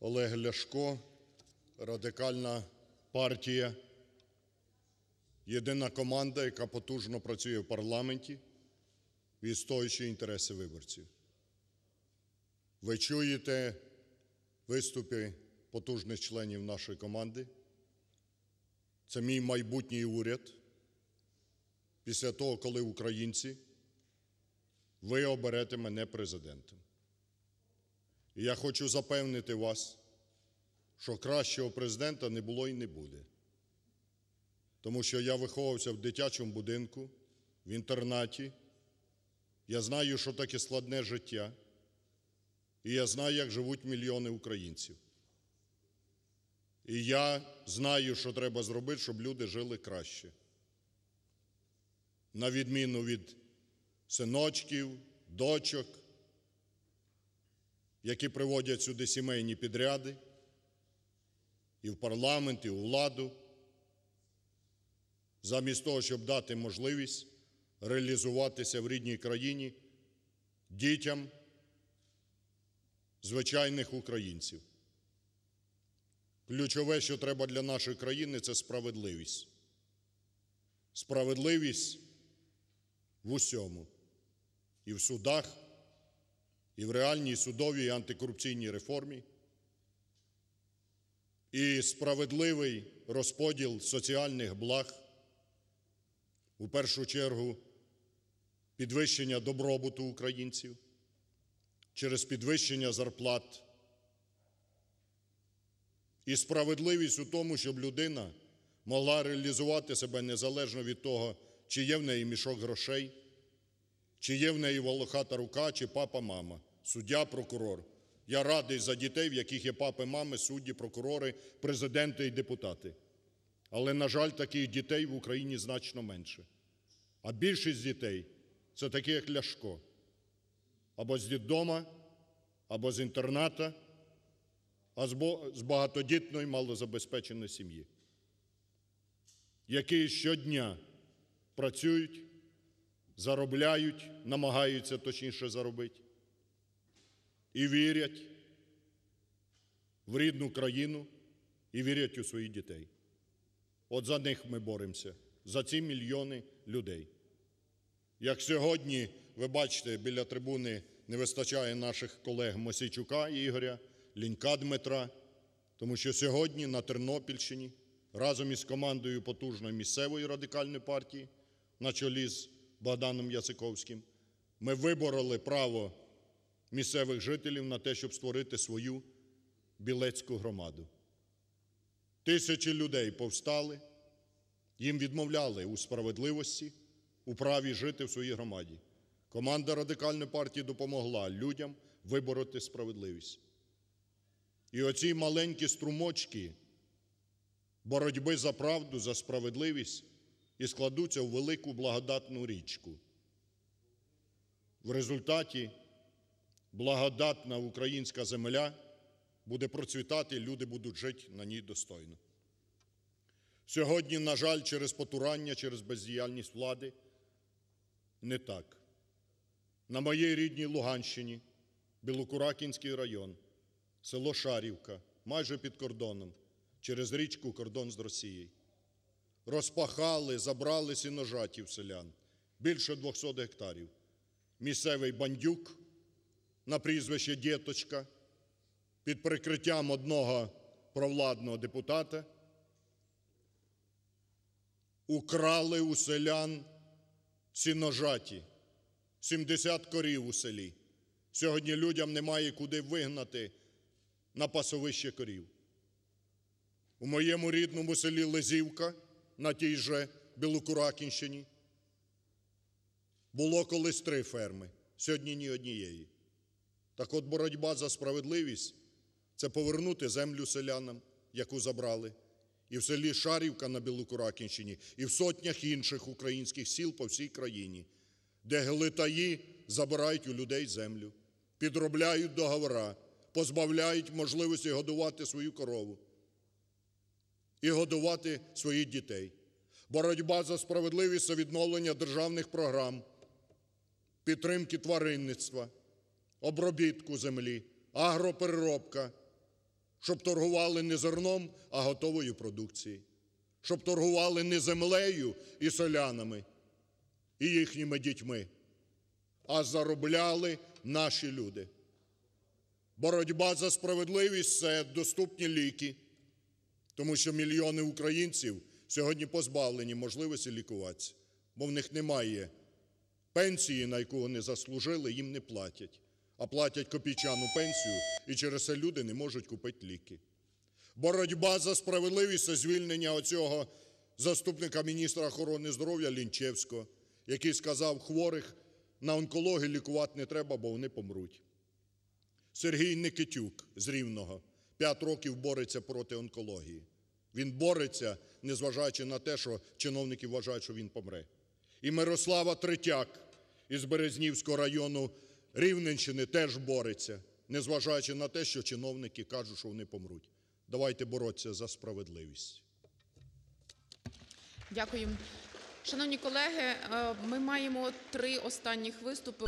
Олег Ляшко, Радикальна партія, єдина команда, яка потужно працює в парламенті, відстоюючи інтереси виборців. Ви чуєте виступи потужних членів нашої команди. Це мій майбутній уряд. Після того, коли українці ви оберете мене президентом. І я хочу запевнити вас, що кращого президента не було і не буде. Тому що я виховувався в дитячому будинку, в інтернаті. Я знаю, що таке складне життя. І я знаю, як живуть мільйони українців. І я знаю, що треба зробити, щоб люди жили краще. На відміну від синочків, дочок які приводять сюди сімейні підряди і в парламент, і у владу, замість того, щоб дати можливість реалізуватися в рідній країні дітям звичайних українців. Ключове, що треба для нашої країни, це справедливість. Справедливість в усьому і в судах і в реальній судовій антикорупційній реформі, і справедливий розподіл соціальних благ, у першу чергу, підвищення добробуту українців через підвищення зарплат. І справедливість у тому, щоб людина могла реалізувати себе незалежно від того, чи є в неї мішок грошей чи є в неї волохата рука, чи папа, мама, суддя, прокурор. Я радий за дітей, в яких є папи, мами, судді, прокурори, президенти і депутати. Але, на жаль, таких дітей в Україні значно менше. А більшість дітей це такі, як Ляшко. Або з діддома, або з інтерната, а з багатодітної малозабезпеченої сім'ї, які щодня працюють, заробляють, намагаються точніше заробити, і вірять в рідну країну і вірять у своїх дітей. От за них ми боремося, за ці мільйони людей. Як сьогодні ви бачите, біля трибуни не вистачає наших колег Мосійчука Ігоря, Лінька Дмитра, тому що сьогодні на Тернопільщині разом із командою потужної місцевої радикальної партії на чолі з Богданом Ясиковським ми вибороли право місцевих жителів на те, щоб створити свою білецьку громаду. Тисячі людей повстали, їм відмовляли у справедливості, у праві жити в своїй громаді. Команда Радикальної партії допомогла людям вибороти справедливість. І оці маленькі струмочки боротьби за правду, за справедливість і складуться в велику благодатну річку. В результаті благодатна українська земля буде процвітати, люди будуть жити на ній достойно. Сьогодні, на жаль, через потурання, через бездіяльність влади не так. На моїй рідній Луганщині, Білокуракінський район, село Шарівка майже під кордоном, через річку кордон з Росією розпахали, забрали сіножатів селян більше 200 гектарів. Місцевий бандюк на прізвище Дєточка під прикриттям одного провладного депутата украли у селян сіножаті, 70 корів у селі. Сьогодні людям немає куди вигнати на пасовище корів. У моєму рідному селі Лизівка на тій же Білокуракінщині. Було колись три ферми, сьогодні ні однієї. Так от боротьба за справедливість це повернути землю селянам, яку забрали, і в селі Шарівка на Білокуракінщині, і в сотнях інших українських сіл по всій країні, де глитаї забирають у людей землю, підробляють договора, позбавляють можливості годувати свою корову і годувати своїх дітей. Боротьба за справедливість та відновлення державних програм, підтримки тваринництва, обробітку землі, агропереробка, щоб торгували не зерном, а готовою продукцією, щоб торгували не землею і солянами і їхніми дітьми, а заробляли наші люди. Боротьба за справедливість це доступні ліки тому що мільйони українців сьогодні позбавлені можливості лікуватися, бо в них немає пенсії, на яку вони заслужили, їм не платять, а платять копійчану пенсію, і через це люди не можуть купити ліки. Боротьба за справедливість це звільнення оцього заступника міністра охорони здоров'я Лінчевського, який сказав, хворих на онкологію лікувати не треба, бо вони помруть. Сергій Никитюк з Рівного. П'ять років бореться проти онкології. Він бореться, незважаючи на те, що чиновники вважають, що він помре. І Мирослава Третяк із Березнівського району Рівненщини теж бореться, незважаючи на те, що чиновники кажуть, що вони помруть. Давайте боротися за справедливість. Дякую. Шановні колеги, е, ми маємо три останніх виступи.